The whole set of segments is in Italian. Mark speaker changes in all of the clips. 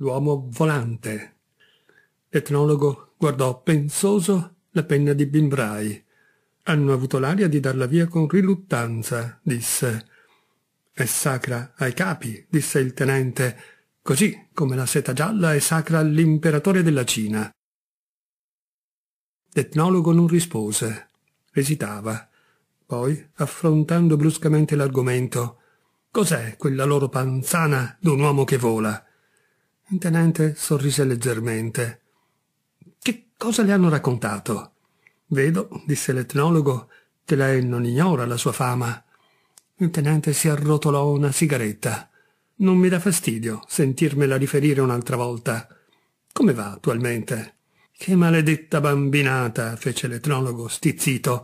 Speaker 1: l'uomo volante. L'etnologo guardò pensoso la penna di Bimbrai. Hanno avuto l'aria di darla via con riluttanza, disse. È sacra ai capi, disse il tenente, così come la seta gialla è sacra all'imperatore della Cina. L'etnologo non rispose, esitava. Poi, affrontando bruscamente l'argomento, cos'è quella loro panzana d'un uomo che vola? Il tenente sorrise leggermente. Che cosa le hanno raccontato? Vedo, disse l'etnologo, che lei non ignora la sua fama. Il tenente si arrotolò una sigaretta. Non mi dà fastidio sentirmela riferire un'altra volta. Come va attualmente? Che maledetta bambinata, fece l'etnologo stizzito.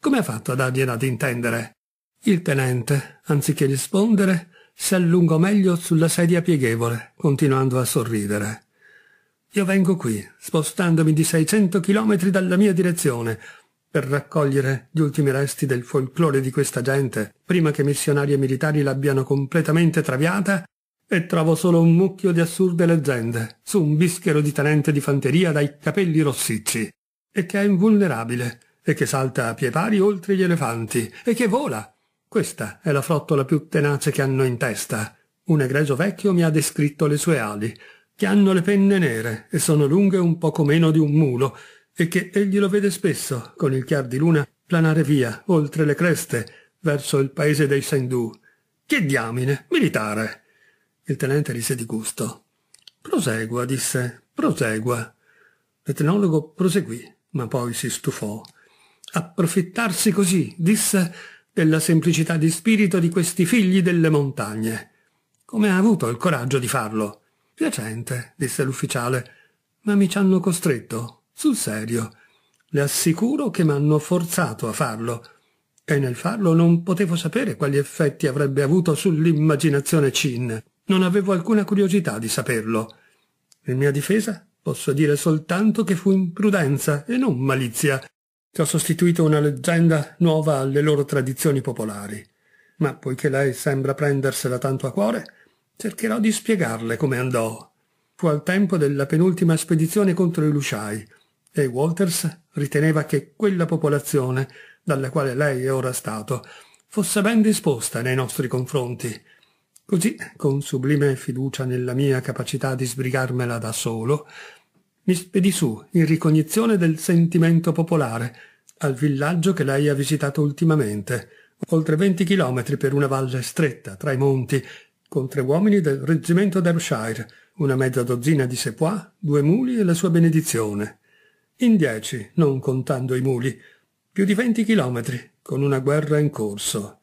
Speaker 1: Come ha fatto a dargliela ad intendere? Il tenente, anziché rispondere, si allungò meglio sulla sedia pieghevole, continuando a sorridere. Io vengo qui, spostandomi di 600 chilometri dalla mia direzione, per raccogliere gli ultimi resti del folklore di questa gente, prima che missionari e militari l'abbiano completamente traviata, e trovo solo un mucchio di assurde leggende su un bischero di tenente di fanteria dai capelli rossicci, e che è invulnerabile, e che salta a pie pari oltre gli elefanti, e che vola, questa è la frottola più tenace che hanno in testa. Un egregio vecchio mi ha descritto le sue ali, che hanno le penne nere e sono lunghe un poco meno di un mulo, e che egli lo vede spesso, con il chiar di luna, planare via, oltre le creste, verso il paese dei Sendù. Che diamine, militare! Il tenente rise di gusto. Prosegua, disse, prosegua. L'etnologo proseguì, ma poi si stufò. Approfittarsi così, disse, della semplicità di spirito di questi figli delle montagne. Come ha avuto il coraggio di farlo? Piacente, disse l'ufficiale, ma mi ci hanno costretto, sul serio. Le assicuro che mi hanno forzato a farlo, e nel farlo non potevo sapere quali effetti avrebbe avuto sull'immaginazione Cin. Non avevo alcuna curiosità di saperlo. In mia difesa posso dire soltanto che fu imprudenza e non malizia che ho sostituito una leggenda nuova alle loro tradizioni popolari. Ma poiché lei sembra prendersela tanto a cuore, cercherò di spiegarle come andò. Fu al tempo della penultima spedizione contro i Luciai, e Walters riteneva che quella popolazione, dalla quale lei è ora stato, fosse ben disposta nei nostri confronti. Così, con sublime fiducia nella mia capacità di sbrigarmela da solo, mi spedì su, in ricognizione del sentimento popolare, al villaggio che lei ha visitato ultimamente, oltre venti chilometri per una valle stretta tra i monti, con tre uomini del reggimento d'Airshire, una mezza dozzina di sepois, due muli e la sua benedizione. In dieci, non contando i muli, più di venti chilometri, con una guerra in corso.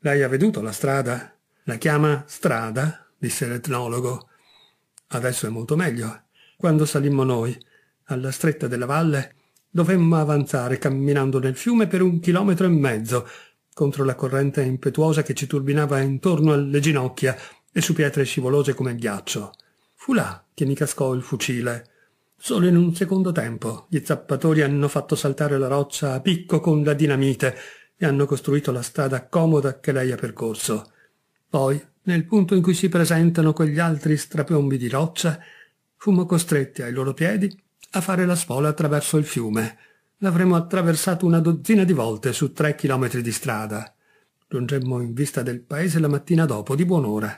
Speaker 1: Lei ha veduto la strada? La chiama strada? disse l'etnologo. Adesso è molto meglio quando salimmo noi. Alla stretta della valle dovemmo avanzare camminando nel fiume per un chilometro e mezzo, contro la corrente impetuosa che ci turbinava intorno alle ginocchia e su pietre scivolose come il ghiaccio. Fu là che mi cascò il fucile. Solo in un secondo tempo gli zappatori hanno fatto saltare la roccia a picco con la dinamite e hanno costruito la strada comoda che lei ha percorso. Poi, nel punto in cui si presentano quegli altri strapiombi di roccia, Fummo costretti ai loro piedi a fare la spola attraverso il fiume. L'avremmo attraversato una dozzina di volte su tre chilometri di strada. Giungemmo in vista del paese la mattina dopo, di buon'ora.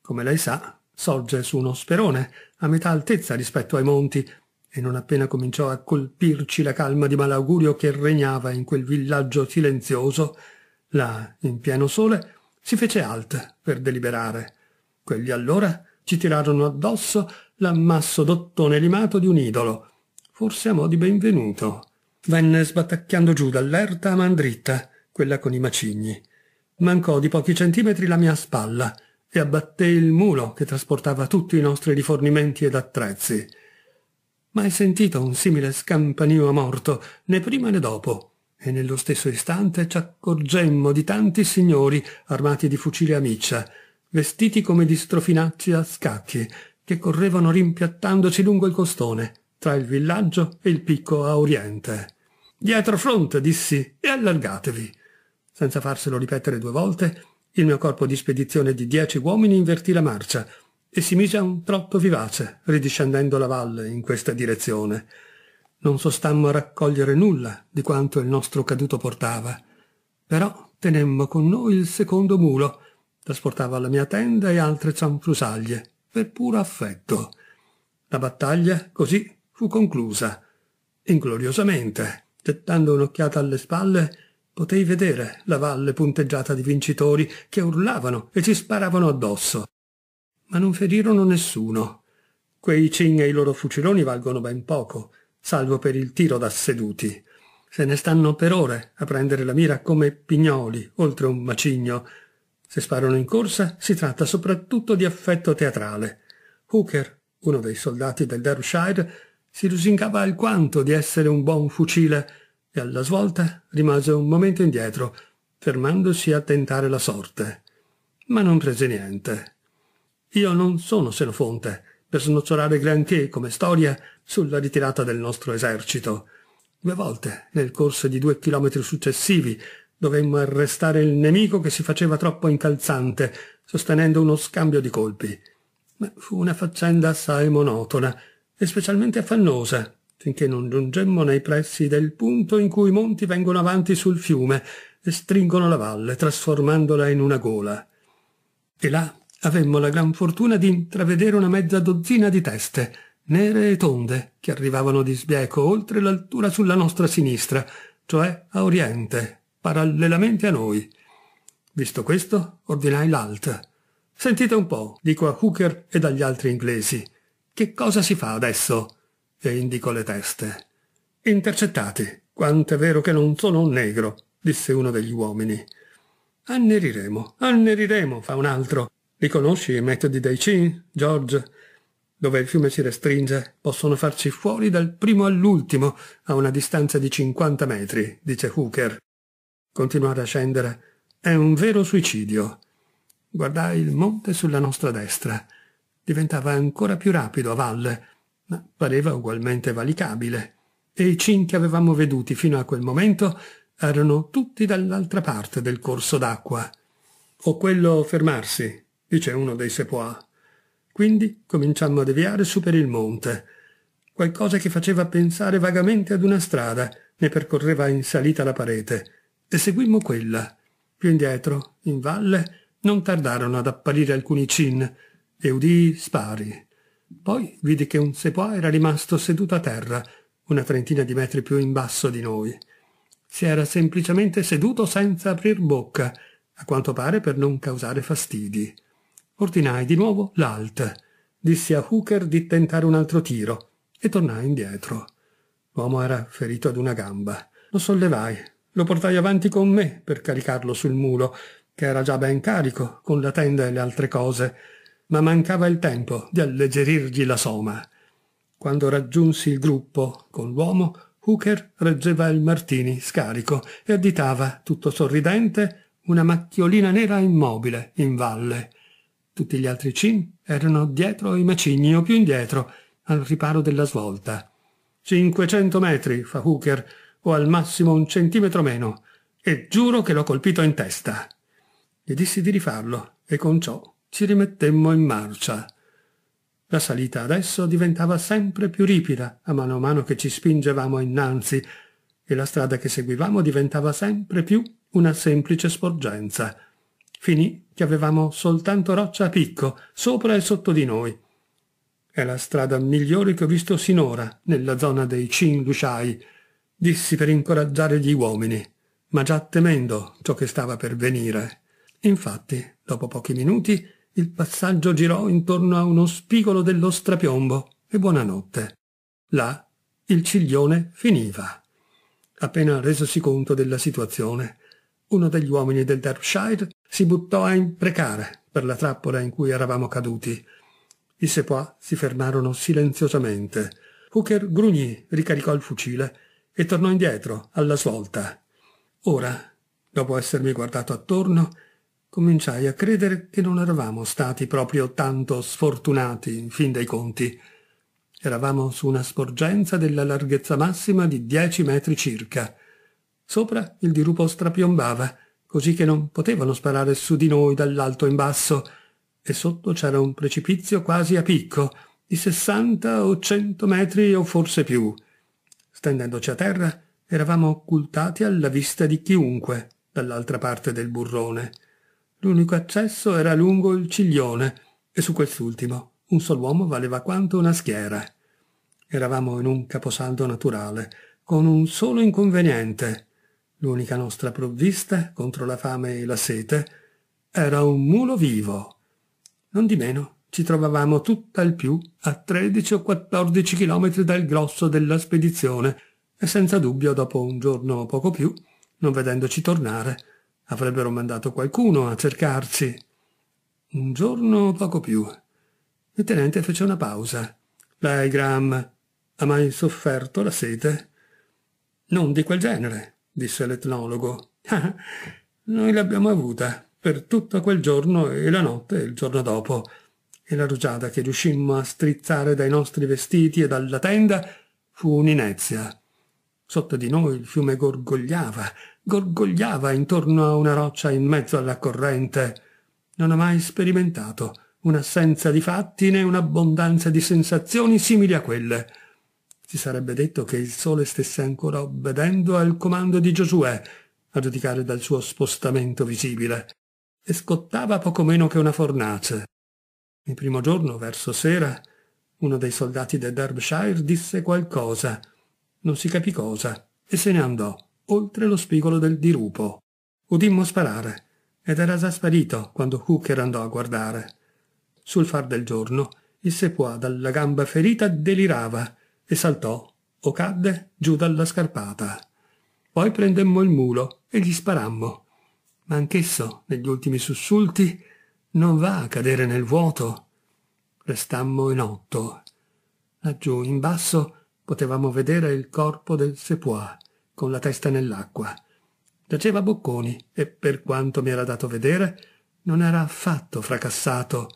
Speaker 1: Come lei sa, sorge su uno sperone, a metà altezza rispetto ai monti, e non appena cominciò a colpirci la calma di malaugurio che regnava in quel villaggio silenzioso, là, in pieno sole, si fece alt per deliberare. Quelli allora ci tirarono addosso l'ammasso d'ottone limato di un idolo, forse a mo' di benvenuto. Venne sbattacchiando giù dall'erta a man dritta, quella con i macigni. Mancò di pochi centimetri la mia spalla e abbatté il mulo che trasportava tutti i nostri rifornimenti ed attrezzi. Mai sentito un simile scampanio a morto, né prima né dopo e nello stesso istante ci accorgemmo di tanti signori armati di fucile a miccia, vestiti come di strofinacci a scacchi, che correvano rimpiattandosi lungo il costone, tra il villaggio e il picco a oriente. Dietro fronte, dissi, e allargatevi. Senza farselo ripetere due volte, il mio corpo di spedizione di dieci uomini invertì la marcia e si mise a un trotto vivace, ridiscendendo la valle in questa direzione. Non sostammo a raccogliere nulla di quanto il nostro caduto portava, però tenemmo con noi il secondo mulo, trasportava la mia tenda e altre cianfrusaglie, per puro affetto. La battaglia così fu conclusa. Ingloriosamente, gettando un'occhiata alle spalle, potei vedere la valle punteggiata di vincitori che urlavano e ci sparavano addosso. Ma non ferirono nessuno. Quei cing e i loro fuciloni valgono ben poco, salvo per il tiro da seduti. Se ne stanno per ore a prendere la mira come pignoli oltre un macigno se sparano in corsa, si tratta soprattutto di affetto teatrale. Hooker, uno dei soldati del Derbyshire, si lusingava alquanto di essere un buon fucile e alla svolta rimase un momento indietro, fermandosi a tentare la sorte. Ma non prese niente. Io non sono Senofonte per snocciolare granché come storia sulla ritirata del nostro esercito. Due volte, nel corso di due chilometri successivi, Dovemmo arrestare il nemico che si faceva troppo incalzante, sostenendo uno scambio di colpi. Ma fu una faccenda assai monotona e specialmente affannosa, finché non giungemmo nei pressi del punto in cui i monti vengono avanti sul fiume e stringono la valle, trasformandola in una gola. E là avemmo la gran fortuna di intravedere una mezza dozzina di teste, nere e tonde, che arrivavano di sbieco oltre l'altura sulla nostra sinistra, cioè a oriente, parallelamente a noi. Visto questo, ordinai l'alt. Sentite un po', dico a Hooker ed agli altri inglesi. Che cosa si fa adesso? E indico le teste. Intercettati. Quanto è vero che non sono un negro, disse uno degli uomini. Anneriremo, anneriremo, fa un altro. conosci i metodi dei Cin, George? Dove il fiume si restringe, possono farci fuori dal primo all'ultimo, a una distanza di 50 metri, dice Hooker continuò ad accendere, è un vero suicidio. Guardai il monte sulla nostra destra. Diventava ancora più rapido a valle, ma pareva ugualmente valicabile. E i cin che avevamo veduti fino a quel momento erano tutti dall'altra parte del corso d'acqua. O quello fermarsi, dice uno dei sepois. Quindi cominciammo a deviare su per il monte. Qualcosa che faceva pensare vagamente ad una strada ne percorreva in salita la parete e seguimmo quella. Più indietro, in valle, non tardarono ad apparire alcuni cin e udii spari. Poi vidi che un sepoa era rimasto seduto a terra, una trentina di metri più in basso di noi. Si era semplicemente seduto senza aprir bocca, a quanto pare per non causare fastidi. Ordinai di nuovo l'alt. Dissi a Hooker di tentare un altro tiro e tornai indietro. L'uomo era ferito ad una gamba. Lo sollevai, lo portai avanti con me per caricarlo sul mulo, che era già ben carico con la tenda e le altre cose, ma mancava il tempo di alleggerirgli la soma. Quando raggiunsi il gruppo con l'uomo, Hooker reggeva il martini scarico e additava, tutto sorridente, una macchiolina nera immobile in valle. Tutti gli altri cin erano dietro i macigni o più indietro, al riparo della svolta. Cinquecento metri, fa Hooker, o al massimo un centimetro meno, e giuro che l'ho colpito in testa. Gli dissi di rifarlo e con ciò ci rimettemmo in marcia. La salita adesso diventava sempre più ripida a mano a mano che ci spingevamo innanzi e la strada che seguivamo diventava sempre più una semplice sporgenza. Finì che avevamo soltanto roccia a picco, sopra e sotto di noi. È la strada migliore che ho visto sinora nella zona dei Cinglushai dissi per incoraggiare gli uomini, ma già temendo ciò che stava per venire. Infatti, dopo pochi minuti, il passaggio girò intorno a uno spigolo dello strapiombo e buonanotte. Là il ciglione finiva. Appena resosi conto della situazione, uno degli uomini del Derbyshire si buttò a imprecare per la trappola in cui eravamo caduti. I sepois si fermarono silenziosamente. Hooker grugnì, ricaricò il fucile e tornò indietro, alla svolta. Ora, dopo essermi guardato attorno, cominciai a credere che non eravamo stati proprio tanto sfortunati, in fin dei conti. Eravamo su una sporgenza della larghezza massima di dieci metri circa. Sopra il dirupo strapiombava, così che non potevano sparare su di noi dall'alto in basso, e sotto c'era un precipizio quasi a picco, di sessanta o cento metri o forse più. Stendendoci a terra, eravamo occultati alla vista di chiunque dall'altra parte del burrone. L'unico accesso era lungo il ciglione e su quest'ultimo un sol uomo valeva quanto una schiera. Eravamo in un caposaldo naturale, con un solo inconveniente. L'unica nostra provvista contro la fame e la sete era un mulo vivo. Non di meno ci trovavamo tutt'al più a 13 o 14 chilometri dal grosso della spedizione e senza dubbio dopo un giorno o poco più, non vedendoci tornare, avrebbero mandato qualcuno a cercarci. Un giorno o poco più. Il tenente fece una pausa. Lei, Graham, ha mai sofferto la sete? Non di quel genere, disse l'etnologo. Ah, noi l'abbiamo avuta per tutto quel giorno e la notte e il giorno dopo e la rugiada che riuscimmo a strizzare dai nostri vestiti e dalla tenda fu un'inezia. Sotto di noi il fiume gorgogliava, gorgogliava intorno a una roccia in mezzo alla corrente. Non ho mai sperimentato un'assenza di fatti né un'abbondanza di sensazioni simili a quelle. Si sarebbe detto che il sole stesse ancora obbedendo al comando di Giosuè, a giudicare dal suo spostamento visibile, e scottava poco meno che una fornace. Il primo giorno, verso sera, uno dei soldati del Derbyshire disse qualcosa, non si capì cosa, e se ne andò, oltre lo spigolo del dirupo. Udimmo sparare, ed era già sparito quando Hooker andò a guardare. Sul far del giorno, il sepoa dalla gamba ferita delirava e saltò, o cadde, giù dalla scarpata. Poi prendemmo il mulo e gli sparammo. Ma anch'esso, negli ultimi sussulti, non va a cadere nel vuoto. Restammo in otto. Laggiù, in basso, potevamo vedere il corpo del Sepois, con la testa nell'acqua. Giaceva bocconi e, per quanto mi era dato vedere, non era affatto fracassato,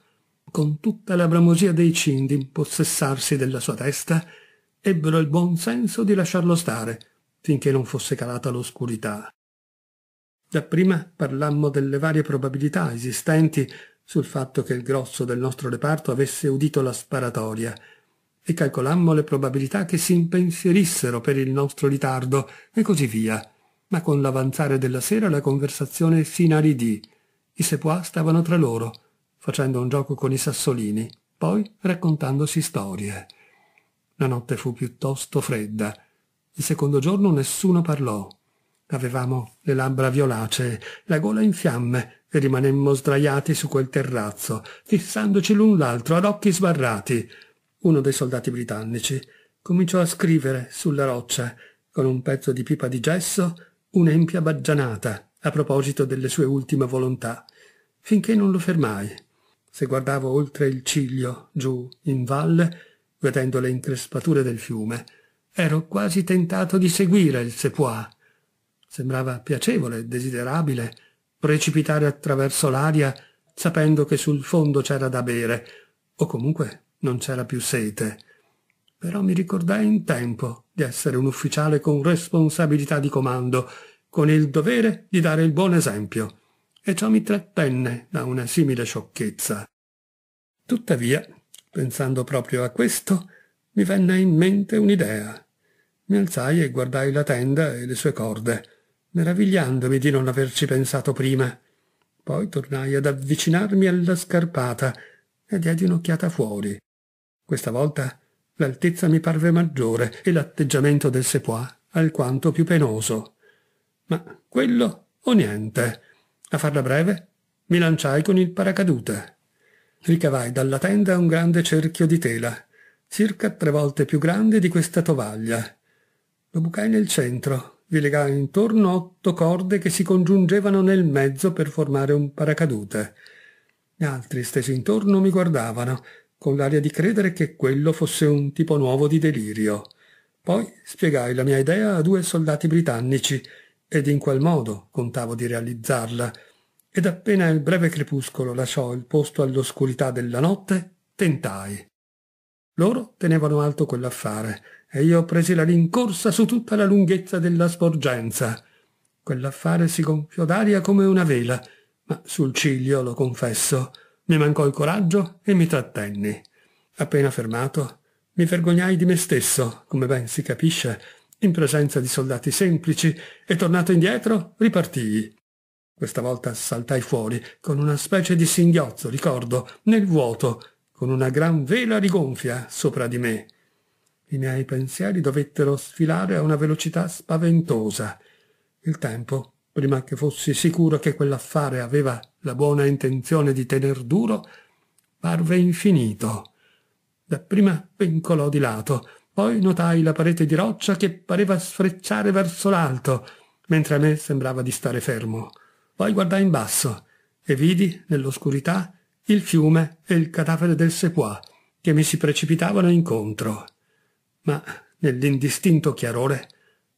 Speaker 1: con tutta la bramosia dei cin di impossessarsi della sua testa, ebbero il buon senso di lasciarlo stare, finché non fosse calata l'oscurità. Dapprima parlammo delle varie probabilità esistenti sul fatto che il grosso del nostro reparto avesse udito la sparatoria e calcolammo le probabilità che si impensierissero per il nostro ritardo e così via. Ma con l'avanzare della sera la conversazione si inaridì. I sepois stavano tra loro, facendo un gioco con i sassolini, poi raccontandosi storie. La notte fu piuttosto fredda. Il secondo giorno nessuno parlò. Avevamo le labbra violacee, la gola in fiamme e rimanemmo sdraiati su quel terrazzo, fissandoci l'un l'altro ad occhi sbarrati. Uno dei soldati britannici cominciò a scrivere sulla roccia, con un pezzo di pipa di gesso, un'empia baggianata a proposito delle sue ultime volontà, finché non lo fermai. Se guardavo oltre il ciglio, giù, in valle, vedendo le increspature del fiume, ero quasi tentato di seguire il sepois, Sembrava piacevole, desiderabile, precipitare attraverso l'aria sapendo che sul fondo c'era da bere, o comunque non c'era più sete. Però mi ricordai in tempo di essere un ufficiale con responsabilità di comando, con il dovere di dare il buon esempio, e ciò mi trattenne da una simile sciocchezza. Tuttavia, pensando proprio a questo, mi venne in mente un'idea. Mi alzai e guardai la tenda e le sue corde meravigliandomi di non averci pensato prima. Poi tornai ad avvicinarmi alla scarpata e diedi un'occhiata fuori. Questa volta l'altezza mi parve maggiore e l'atteggiamento del sepois alquanto più penoso. Ma quello o niente. A farla breve, mi lanciai con il paracadute. Ricavai dalla tenda un grande cerchio di tela, circa tre volte più grande di questa tovaglia. Lo bucai nel centro, vi legava intorno otto corde che si congiungevano nel mezzo per formare un paracadute. Gli altri stesi intorno mi guardavano, con l'aria di credere che quello fosse un tipo nuovo di delirio. Poi spiegai la mia idea a due soldati britannici ed in qual modo contavo di realizzarla. Ed appena il breve crepuscolo lasciò il posto all'oscurità della notte, tentai. Loro tenevano alto quell'affare e io presi la rincorsa su tutta la lunghezza della sporgenza. Quell'affare si gonfiò d'aria come una vela, ma sul ciglio, lo confesso, mi mancò il coraggio e mi trattenni. Appena fermato, mi vergognai di me stesso, come ben si capisce, in presenza di soldati semplici, e tornato indietro, ripartii. Questa volta saltai fuori, con una specie di singhiozzo, ricordo, nel vuoto, con una gran vela rigonfia sopra di me. I miei pensieri dovettero sfilare a una velocità spaventosa. Il tempo, prima che fossi sicuro che quell'affare aveva la buona intenzione di tener duro, parve infinito. Dapprima vincolò di lato, poi notai la parete di roccia che pareva sfrecciare verso l'alto, mentre a me sembrava di stare fermo. Poi guardai in basso e vidi, nell'oscurità, il fiume e il cadavere del Sepois, che mi si precipitavano incontro ma nell'indistinto chiarore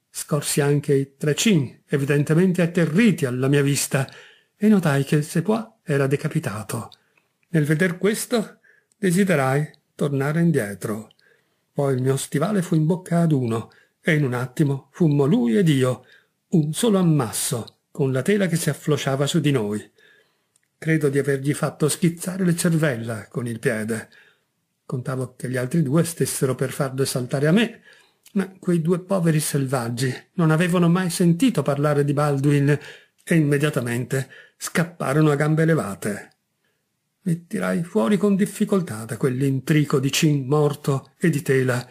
Speaker 1: scorsi anche i tre cin, evidentemente atterriti alla mia vista, e notai che il Sepois era decapitato. Nel veder questo, desiderai tornare indietro. Poi il mio stivale fu in bocca ad uno, e in un attimo fummo lui ed io, un solo ammasso, con la tela che si afflosciava su di noi. Credo di avergli fatto schizzare le cervella con il piede. Contavo che gli altri due stessero per farlo saltare a me, ma quei due poveri selvaggi non avevano mai sentito parlare di Baldwin e immediatamente scapparono a gambe levate. Mi tirai fuori con difficoltà da quell'intrico di cin morto e di tela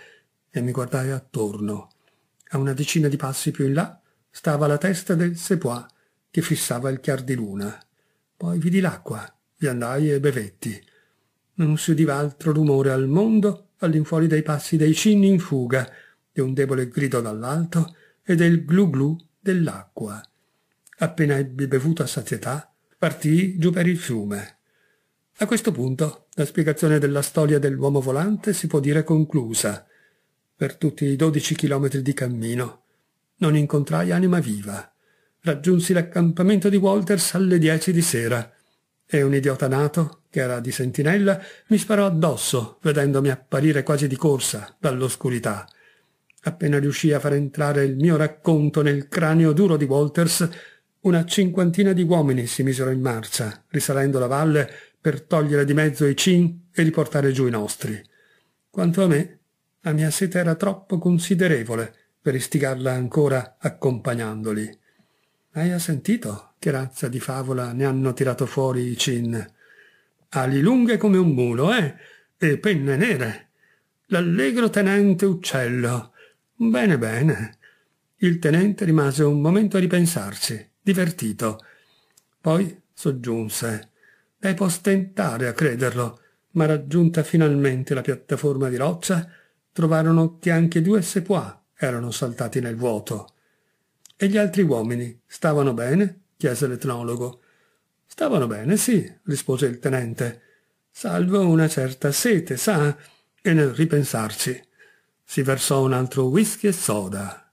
Speaker 1: e mi guardai attorno. A una decina di passi più in là stava la testa del Sepois che fissava il chiar di luna. Poi vidi l'acqua, vi andai e bevetti non si udiva altro rumore al mondo all'infuori dei passi dei cigni in fuga, di un debole grido dall'alto e del glu glu dell'acqua. Appena ebbi bevuto a sazietà, partì giù per il fiume. A questo punto la spiegazione della storia dell'uomo volante si può dire conclusa. Per tutti i dodici chilometri di cammino non incontrai anima viva. Raggiunsi l'accampamento di Walters alle dieci di sera e un idiota nato che era di sentinella, mi sparò addosso, vedendomi apparire quasi di corsa dall'oscurità. Appena riuscii a far entrare il mio racconto nel cranio duro di Walters, una cinquantina di uomini si misero in marcia, risalendo la valle per togliere di mezzo i cin e riportare giù i nostri. Quanto a me, la mia sete era troppo considerevole per istigarla ancora accompagnandoli. Hai sentito che razza di favola ne hanno tirato fuori i cin? ali lunghe come un mulo, eh, e penne nere. L'allegro tenente uccello. Bene, bene. Il tenente rimase un momento a ripensarci, divertito. Poi soggiunse. Lei può stentare a crederlo, ma raggiunta finalmente la piattaforma di roccia, trovarono che anche due sepois erano saltati nel vuoto. E gli altri uomini stavano bene? chiese l'etnologo. Stavano bene, sì, rispose il tenente, salvo una certa sete, sa, e nel ripensarci. Si versò un altro whisky e soda,